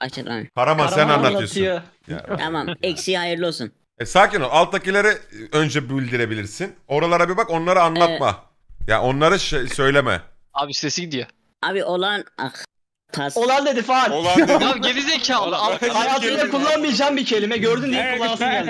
Açıklama. Karaman, sen anlatıyorsun. anlatıyor. Ya, Tamam. Eksiği hayırlı olsun. e, sakin ol. Alttakileri önce bildirebilirsin. Oralara bir bak onları anlatma. Ya onları şey- söyleme. Abi sesi gidiyor. Abi olan ah, tas. Olan dedi Faal. Olan dedi. Ya gerizekalı. Hayatımda kullanmayacağım bir kelime. Gördün değil mi? Kulağısın geldi.